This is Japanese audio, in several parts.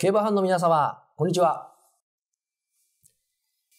競馬ファンの皆様、こんにちは。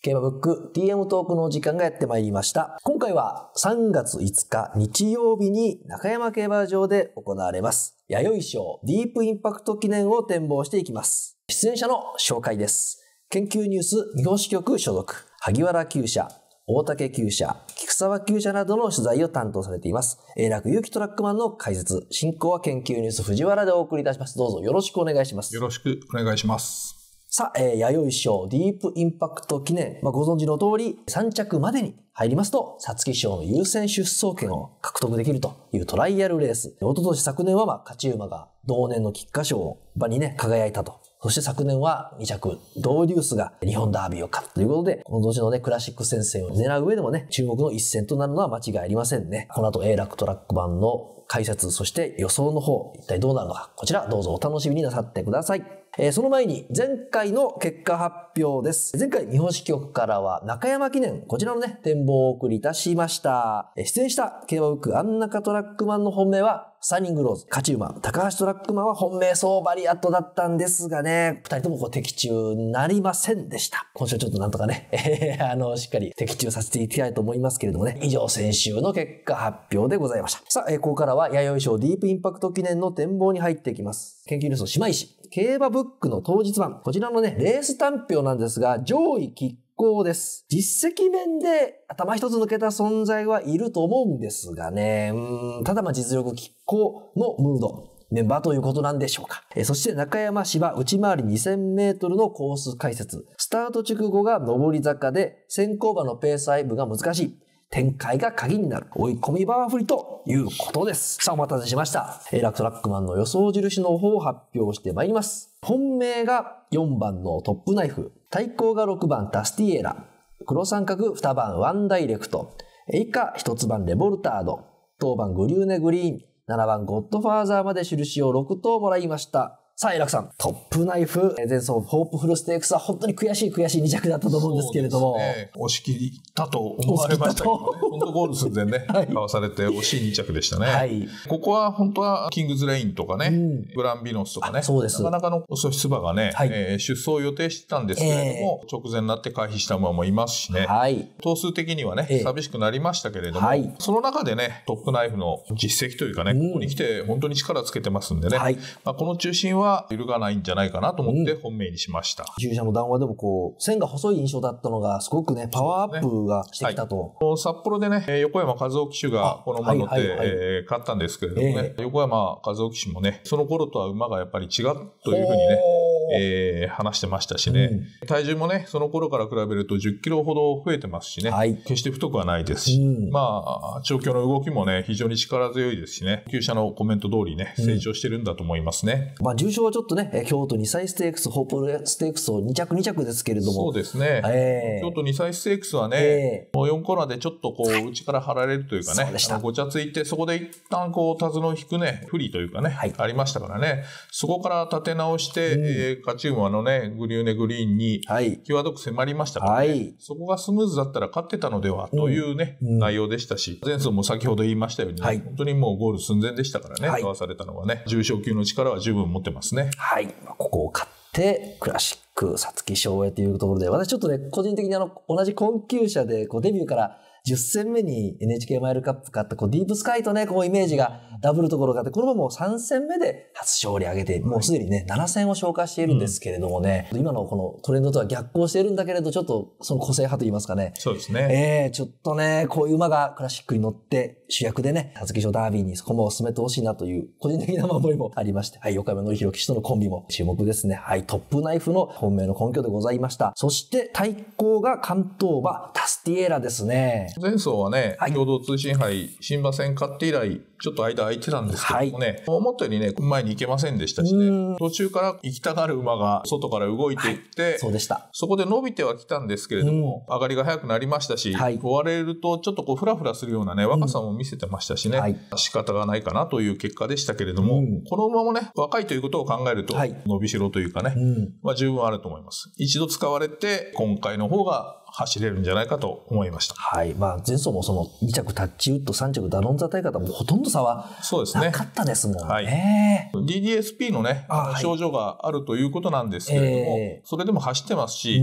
競馬ブック TM トークの時間がやってまいりました。今回は3月5日日曜日に中山競馬場で行われます。弥生賞ディープインパクト記念を展望していきます。出演者の紹介です。研究ニュース日本支局所属、萩原厩舎、大竹厩舎、菊沢厩舎などの取材を担当されています。え楽有機トラックマンの解説、進行は研究ニュース藤原でお送りいたします。どうぞよろしくお願いします。よろしくお願いします。さあ、えー、弥生賞ディープインパクト記念、まあ、ご存知の通り、3着までに入りますと、皐月賞の優先出走権を獲得できるというトライアルレース。おととし昨年は、まあ、勝ち馬が同年の菊花賞場にね、輝いたとそして昨年は2着、ドウデュースが日本ダービーを勝つということで、この年のね、クラシック戦線を狙う上でもね、注目の一戦となるのは間違いありませんね。この後、A 楽トラック版の解説、そして予想の方、一体どうなるのか、こちらどうぞお楽しみになさってください。えー、その前に前回の結果発表です。前回日本支局からは中山記念、こちらのね、展望をお送りいたしました。え出演した競馬ブックアンナカトラックマンの本命はサニングローズ、勝ち馬、高橋トラックマンは本命相場リアットだったんですがね、二人ともこう的中なりませんでした。今週はちょっとなんとかね、えー、あの、しっかり的中させていきたいと思いますけれどもね、以上先週の結果発表でございました。さあ、えー、ここからは弥生賞ディープインパクト記念の展望に入っていきます。研究ニュースの島石、競馬ブックの当日版、こちらのね、レース単表なんですが、上位き行です。実績面で頭一つ抜けた存在はいると思うんですがね、ただまあ実力拮抗のムード。メンバーということなんでしょうか。えそして中山芝内回り2000メートルのコース解説。スタート直後が上り坂で先行馬のペース配分が難しい。展開が鍵になる追い込みバーフリということです。さあお待たせしました。エラクトラックマンの予想印の方を発表してまいります。本命が4番のトップナイフ、対抗が6番タスティエラ、黒三角2番ワンダイレクト、以下1つ番レボルタード、当番グリューネグリーン、7番ゴッドファーザーまで印を6等もらいました。さあ、エラクさん、トップナイフ、前走ホープフルステークスは本当に悔しい悔しい2着だったと思うんですけれども。ね、押し切ったと思われましたけど、ね、本当ゴール寸前ね、はい、かわされて惜しい2着でしたね。はい、ここは本当はキングズレインとかね、うん、グランビノスとかね、そうですなかなかの素質馬がね、はい、えー、出走を予定してたんですけれども、えー、直前になって回避した馬もいますしね、はい、頭数的にはね、寂しくなりましたけれども、はい、その中でね、トップナイフの実績というかね、ここに来て本当に力つけてますんでね、はいまあ、この中心はは揺るがないんじゃないかなと思って本命にしました。うん、従者の談話でもこう、線が細い印象だったのが、すごくね、パワーアップがしてきたと。ねはい、札幌でね、横山和夫騎手がこの馬乗って、はいはいはい、えー、勝ったんですけれどもね、えー、横山和夫騎手もね、その頃とは馬がやっぱり違うというふうにね、えー、話してましたしね、うん、体重もね、その頃から比べると10キロほど増えてますしね、はい、決して太くはないですし、うん、まあ、調教の動きもね、非常に力強いですしね、旧車のコメント通りね、成長してるんだと思いますね。まあ、重賞はちょっとね、京都2歳ステークス、ホープステークスを2着2着ですけれども。そうですね。えー、京都2歳ステークスはね、えー、4コーナーでちょっとこう、内から張られるというかね、はい、ごちゃついて、そこで一旦こう、手綱を引くね、不利というかね、はい、ありましたからね、そこから立て直して、うん、えーカチウムのね、グリューネグリーンに、際どく迫りましたからね、はい、そこがスムーズだったら勝ってたのではというね、うん、内容でしたし、前走も先ほど言いましたように、はい、本当にもうゴール寸前でしたからね、はい、かわされたのはね、重賞級の力は十分持ってますね。はい、ここを勝ってクラシック皐月賞へというところで私ちょっとね個人的にあの同じ困窮者でこうデビューから10戦目に NHK マイルカップ勝った、こう、ディープスカイとね、こう、イメージがダブルところがあって、これまもう3戦目で初勝利上げて、もうすでにね、7戦を消化しているんですけれどもね、うん、今のこのトレンドとは逆行しているんだけれど、ちょっとその個性派と言いますかね。そうですね。ええー、ちょっとね、こういう馬がクラシックに乗って主役でね、皐月賞ダービーにそこも進めてほしいなという、個人的な守りもありまして、はい、横山のろ騎士とのコンビも注目ですね。はい、トップナイフの本命の根拠でございました。そして、対抗が関東馬、タスティエラですね。前走はね、はい、共同通信杯新馬戦勝って以来、ちょっと間空いてたんですけどもね、はい、思ったよりね、前に行けませんでしたしね、途中から行きたがる馬が外から動いていって、はい、そうでした。そこで伸びてはきたんですけれども、上がりが早くなりましたし、追われるとちょっとこうフラフラするようなね、若さも見せてましたしね、はい、仕方がないかなという結果でしたけれども、この馬もね、若いということを考えると、伸びしろというかね、まあ十分あると思います。一度使われて、今回の方が走れるんじゃないかと思いました。はい。まあ、前走もその2着タッチウッド、3着ダノンザ対方もほとんど差はなかったですもんね。はい、DDSP のね、はい、症状があるということなんですけれども、えー、それでも走ってますし、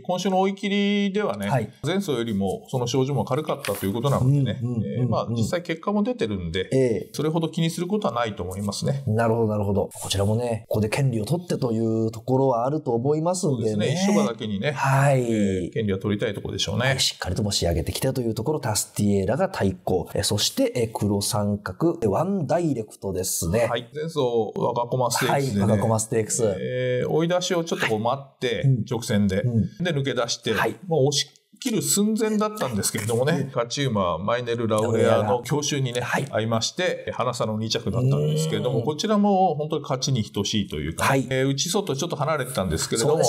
うん、今週の追い切りではね、はい、前走よりもその症状も軽かったということなのでね、まあ、実際結果も出てるんで、えー、それほど気にすることはないと思いますね。なるほど、なるほど。こちらもね、ここで権利を取ってというところはあると思いますんでね。そうですね。一緒だけにね、はい、えー、権利を取りたいところでしょうね、はい、しっかりとも仕上げてきたというところ、タスティエーラが対抗、えそしてえ黒三角、ワンダイレクトですね。はい。前走、我がコマステークス、ね、はい、ワガステークス。えー、追い出しをちょっとこう待って、はい、直線で、うん、で、抜け出して、はい、もう押し切る寸前だったんですけれどもね、勝ち馬マイネル・ラウレアの教習にね、会い、まして、花差の2着だったんですけれども、こちらも本当に勝ちに等しいというか、はいえ内外ちょっと離れてたんですけれども、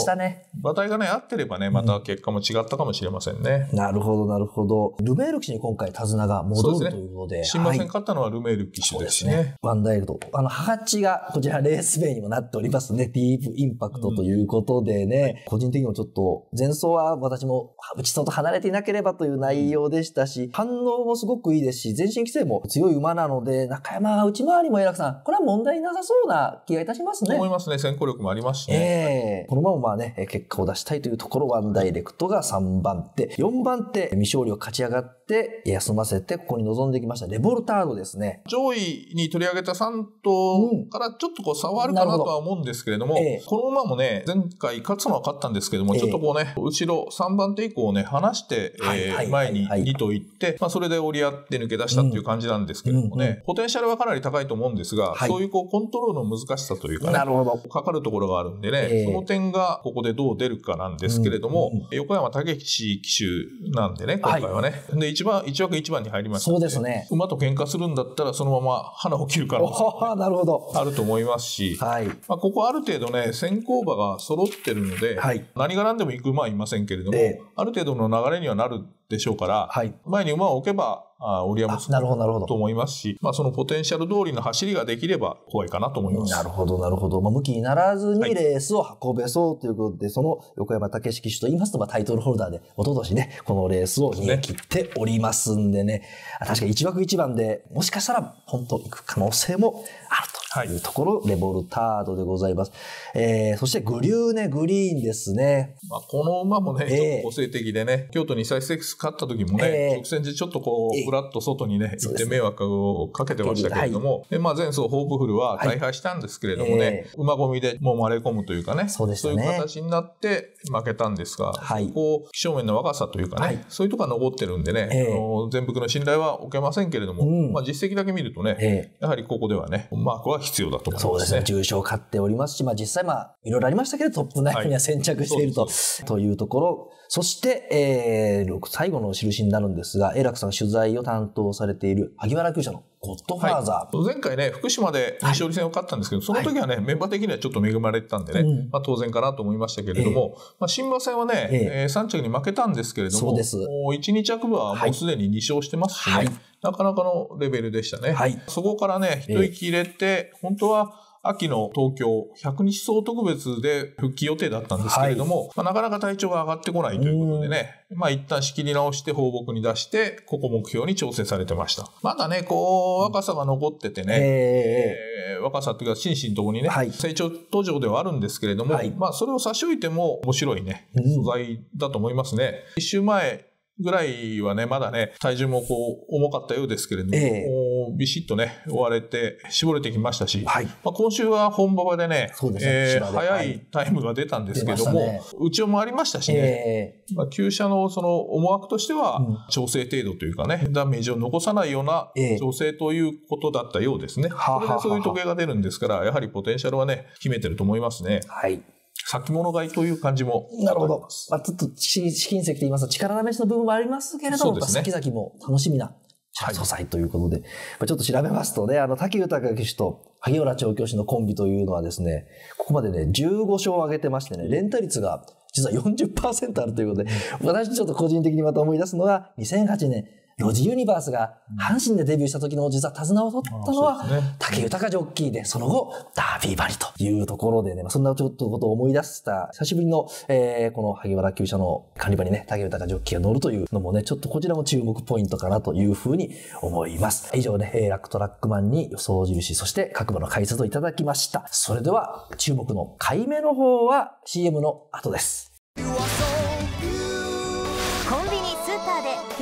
馬体がね、合ってればね、また結果も違ったかもしれませんね。なるほど、なるほど。ルメール騎手に今回手綱が戻る、というので。新馬戦勝ったのはルメール騎手ですね。ワンダイルと。あの、ハハチがこちらレース名にもなっておりますね。ディープインパクトということでね、個人的にもちょっと、前走は私も、内外想と離れていなければという内容でしたし、反応もすごくいいですし、全身規制も強い馬なので、中山内回りも江楽さん、これは問題なさそうな気がいたしますね。思いますね。先行力もありますしね。えー、このまままあね、結果を出したいというところ、ワンダイレクトが3番手。4番手、未勝利を勝ち上がって、て、休ませて、ここに臨んできました。レボルタードですね。上位に取り上げた3頭からちょっとこう差はあるかなとは思うんですけれども、うんどえこの馬もね、前回勝つのは勝ったんですけども、ちょっとこうね、後ろ3番手以降ね、離して、え前に2と行って、まあ、それで折り合って抜け出したっていう感じなんですけれどもね、うんうんうん、ポテンシャルはかなり高いと思うんですが、はい、そういうこうコントロールの難しさというかね、なるほどかかるところがあるんでね、その点がここでどう出るかなんですけれども、うんうんうん、横山武史騎手なんでね、今回はね。はい、で一番、一枠一番に入りますそうですね。馬と喧嘩するんだったら、そのまま花を切る可能性、ね、なるほど。あると思いますし、はい。まあ、ここある程度ね、先行馬が揃ってるので、はい。何が何でも行く馬はいませんけれども、ある程度の流れにはなるでしょうから、はい、前に馬を置けば、あ折り合いもなるほど、なるほど。と思いますし、まあ、そのポテンシャル通りの走りができれば怖いかなと思います。なるほど、なるほど。まあ、向きにならずにレースを運べそうということで、はい、その横山武史騎手と言いますと、まあ、タイトルホルダーで、おととしね、このレースを逃げ切っておりますんでね。でね確かに一枠一番で、もしかしたら、本当行く可能性もあると。というところ、はい、レボルタードでございます。えー、そしてグリューネグリーンですね。まあ、この馬もね、えー、ちょっと個性的でね、京都に再セックス勝った時もね、えー、直線でちょっとこう、ふらっと外にね、行って迷惑をかけてましたけれども、で、ねはい、まあ、前走ホープフルは大敗したんですけれどもね、はいえー、馬込みでもう割れ込むというかね、そう、ね、いう形になって負けたんですが、はい、こう、気象面の若さというかね、はい、そういうところが残ってるんでね、えー、あの全幅の信頼は置けませんけれども、うん、まあ、実績だけ見るとね、えやはりここではね、マークは必要だと思います、ね、そうですね。重賞を買っておりますし、まあ実際まあ、いろいろありましたけど、トップナイフには先着していると、はい、というところ。そして、えー、最後の印になるんですが、らくさん取材を担当されている萩原厩舎のゴッドファーザー、はい、前回ね、福島で勝利戦を勝ったんですけど、はい、その時はね、メンバー的にはちょっと恵まれてたんでね、まあ、当然かなと思いましたけれども、えー、まあ、新馬戦はね、えー、3着に負けたんですけれども、そうですもう1、2着はもうすでに2勝してますしね、なかなかのレベルでしたね。はい、そこからね、一息入れて、えー、本当は秋の東京百日総特別で復帰予定だったんですけれども、はい、まあ、なかなか体調が上がってこないということでね、まあ一旦仕切り直して放牧に出して、ここ目標に調整されてました。まだね、こう、若さが残っててね、えー、えー、若さっていうか心身ともにね、はい、成長途上ではあるんですけれども、はい、まあそれを差し置いても面白いね、素材だと思いますね。一週前、ぐらいはね、まだね、体重もこう、重かったようですけれども、えー、ビシッとね、追われて、絞れてきましたし、はい、まあ、今週は本馬場でね、でねえー、早いタイムが出たんですけども、ね、内を回りましたしね、えー、まあ、旧車のその思惑としては、調整程度というかね、うん、ダメージを残さないような調整ということだったようですね。えー、れでそういう時計が出るんですから、やはりポテンシャルはね、秘めてると思いますね。はい先物買いという感じもなるほど。まあ、ちょっと資金石と言いますか、力試しの部分もありますけれども、ね、先々も楽しみな素材ということで、まあ、ちょっと調べますとね、あの、竹豊騎手と萩原調教師のコンビというのはですね、ここまでね、15勝を挙げてましてね、連打率が実は40%あるということで、私ちょっと個人的にまた思い出すのが、2008年、4次ユニバースが阪神でデビューした時の実は手綱を取ったのは、竹豊ジョッキーで、その後、ダービーバリというところでね、そんなちょっとことを思い出した久しぶりの、えー、この萩原厩舎の管理場にね、竹豊ジョッキーが乗るというのもね、ちょっとこちらも注目ポイントかなというふうに思います。以上ね、ラックトラックマンに予想印、そして各部の解説をいただきました。それでは、注目のい目の方は CM の後です。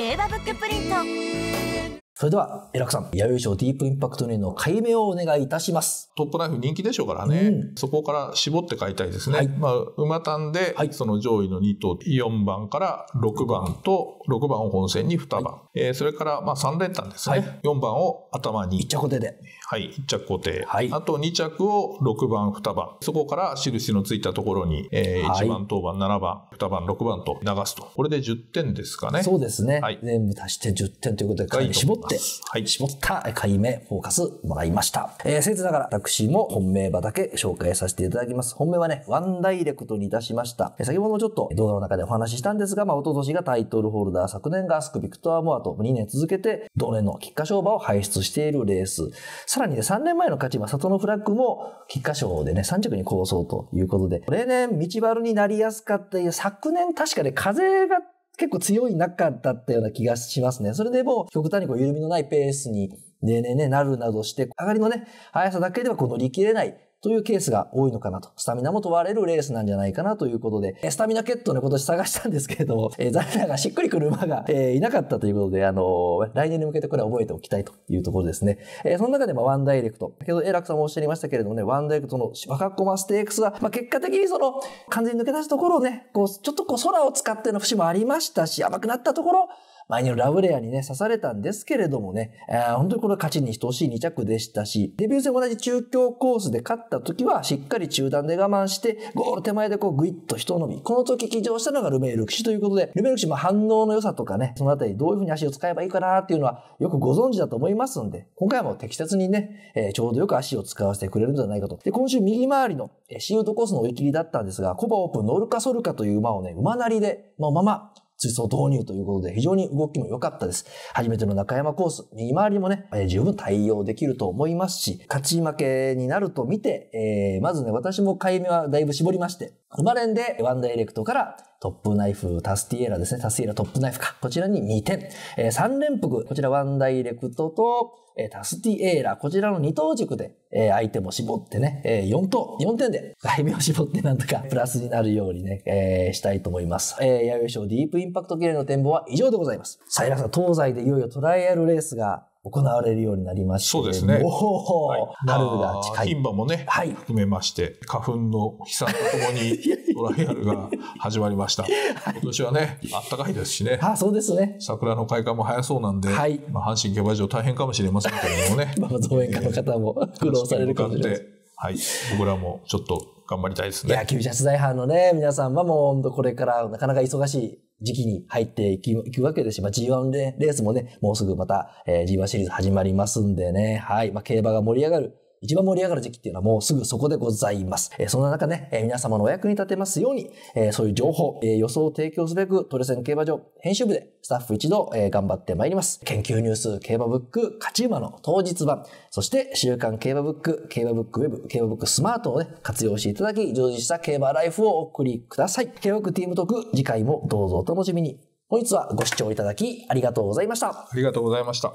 令和ブックプリントそれでは、エラクさん、弥生賞ディープインパクト2の解明をお願いいたします。トップナイフ人気でしょうからね、うん、そこから絞って買いたいですね。はい、まあ、馬単で、はい、その上位の2頭、4番から6番と、6番を本線に2番。はい、えー、それから、まあ、3連単ですね、はい、4番を頭に。一着手で。はい、1着固定。はい、あと2着を6番、2番。そこから印のついたところに、えー、1番、当番、7番、2番、6番と流すと。これで10点ですかね。そうですね。はい、全部足して10点ということで、回目絞って、はい、絞ったい目、フォーカスもらいました。えー、せいぜいながら私も本命場だけ紹介させていただきます。本命はね、ワンダイレクトにいたしました。先ほどちょっと動画の中でお話ししたんですが、まあ、一昨年がタイトルホルダー、昨年がアスク・ビクトア・モアと2年続けて、同年の菊花賞馬を輩出しているレース。さらにね、3年前の勝ち馬、里のフラッグも、菊花賞でね、3着に構想ということで、例年、道悪になりやすかった、昨年確かね、風が結構強い中だったような気がしますね。それでもう、極端にこう、緩みのないペースに、ねねね、なるなどして、上がりのね、速さだけではこう乗り切れないというケースが多いのかなと。スタミナも問われるレースなんじゃないかなということで、スタミナケットね、今年探したんですけれども、えー、残念ながらしっくりくる馬が、えー、いなかったということで、あのー、来年に向けてこれは覚えておきたいというところですね。えー、その中で、もワンダイレクト。先ほどエラクさんもおっしゃいましたけれどもね、ワンダイレクトの若駒ステークスは、まあ、結果的にその、完全に抜け出すところをね、こう、ちょっとこう空を使っての節もありましたし、甘くなったところ、前にラブレアにね、刺されたんですけれどもね、えー、本当にこの勝ちに等しい2着でしたし、デビュー戦同じ中京コースで勝った時は、しっかり中断で我慢して、ゴール手前でこうグイッと人伸び。この時起乗したのがルメール騎士ということで、ルメール騎士も反応の良さとかね、そのあたりどういうふうに足を使えばいいかなっていうのはよくご存知だと思いますんで、今回も適切にね、えー、ちょうどよく足を使わせてくれるんじゃないかと。で、今週右回りの、えー、シールドコースの追い切りだったんですが、コバオープンノルカソルカという馬をね、馬なりで、のまま水槽導入ということで、非常に動きも良かったです。初めての中山コース、右回りもね、えー、十分対応できると思いますし、勝ち負けになると見て、えー、まずね、私も買い目はだいぶ絞りまして、ルバレンでワンダイレクトからトップナイフ、タスティエラですね。タスティエラトップナイフか。こちらに2点。えー、3連複。こちらワンダイレクトと、えー、タスティエラ。こちらの2等軸で、えー、相手も絞ってね、えー、4等、4点で、外名を絞ってなんとかプラスになるようにね、えー、したいと思います。えー、弥生賞ディープインパクト系の展望は以上でございます。サイラさん、東西でいよいよトライアルレースが行われるようになりまして、そうですね。おお、はい、春が近い。牝馬もね、はい、含めまして、花粉の飛散とともに トライアルが始まりました。今年はね、暖かいですしね。あ、そうですね。桜の開花も早そうなんで、はい、まあ阪神競馬場大変かもしれませんけれどもね。まあ造園家の方も苦労されるかもしれません。はい。僕らもちょっと頑張りたいですね。いや、急ジャ財班のね、皆さんはもうこれからなかなか忙しい時期に入っていくわけですし、まあ、G1 レースもね、もうすぐまた、えー、G1 シリーズ始まりますんでね、はい。まあ、競馬が盛り上がる一番盛り上がる時期っていうのはもうすぐそこでございます。えそんな中ね、え皆様のお役に立てますように、えそういう情報、え予想を提供すべく、トレセン競馬場編集部でスタッフ一同、え頑張ってまいります。研究ニュース競馬ブック勝ち馬の当日版、そして週刊競馬ブック、競馬ブックウェブ、競馬ブックスマートをね、活用していただき、充実した競馬ライフをお送りください。競馬ブックティームトーク、次回もどうぞお楽しみに。本日はご視聴いただきありがとうございました。ありがとうございました。